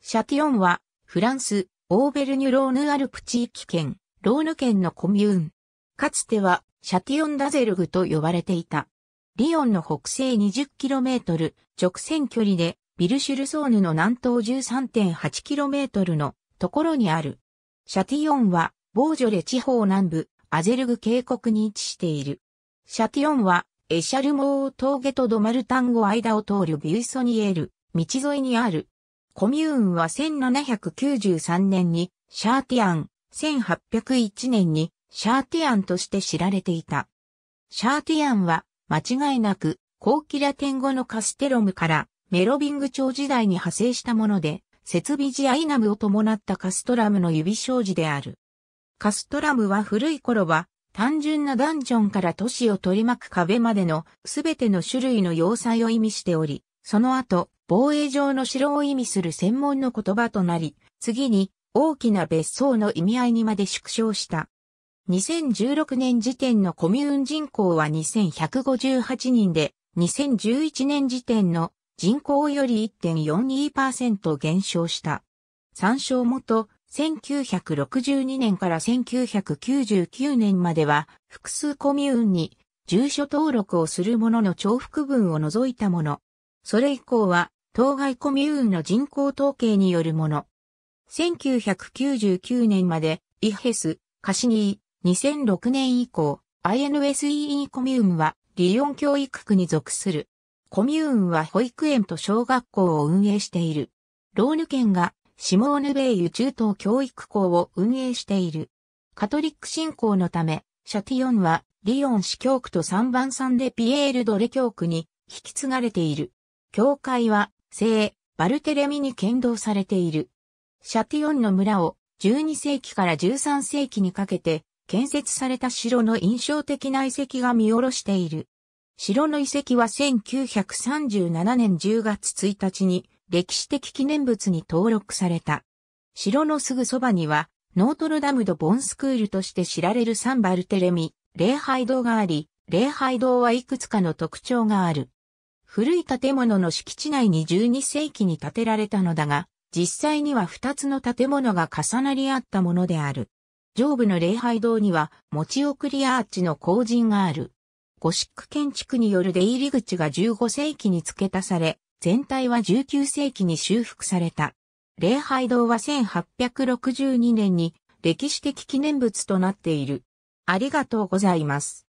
シャティオンは、フランス、オーベルニュ・ローヌ・アルプ地域圏、ローヌ県のコミューン。かつては、シャティオン・ダゼルグと呼ばれていた。リヨンの北西 20km、直線距離で、ビルシュルソーヌの南東 13.8km のところにある。シャティオンは、ボージョレ地方南部、アゼルグ渓谷に位置している。シャティオンは、エシャルモー峠とドマルタンゴ間を通るビュイソニエール、道沿いにあるコミューンは1793年にシャーティアン、1801年にシャーティアンとして知られていた。シャーティアンは間違いなく高キラ天語のカステロムからメロビング朝時代に派生したもので、設備時アイナムを伴ったカストラムの指障子である。カストラムは古い頃は単純なダンジョンから都市を取り巻く壁までのすべての種類の要塞を意味しており、その後、防衛上の城を意味する専門の言葉となり、次に大きな別荘の意味合いにまで縮小した。2016年時点のコミューン人口は2158人で、2011年時点の人口より1.42%減少した。参照元、1962年から1999年までは、複数コミューンに住所登録をするものの重複分を除いたもの。それ以降は、当該コミューンの人口統計によるもの。1999年まで、イヘス、カシニー、2006年以降、INSEE コミューンは、リヨン教育区に属する。コミューンは保育園と小学校を運営している。ローヌ県が、シモーヌ・ベイユ中等教育校を運営している。カトリック信仰のため、シャティヨンは、リヨン市教区と3番3でピエール・ドレ教区に引き継がれている。教会は、聖、バルテレミに剣道されている。シャティオンの村を12世紀から13世紀にかけて建設された城の印象的な遺跡が見下ろしている。城の遺跡は1937年10月1日に歴史的記念物に登録された。城のすぐそばにはノートルダムド・ボンスクールとして知られるサン・バルテレミ、礼拝堂があり、礼拝堂はいくつかの特徴がある。古い建物の敷地内に12世紀に建てられたのだが、実際には2つの建物が重なり合ったものである。上部の礼拝堂には、持ち送りアーチの後陣がある。ゴシック建築による出入り口が15世紀に付け足され、全体は19世紀に修復された。礼拝堂は1862年に歴史的記念物となっている。ありがとうございます。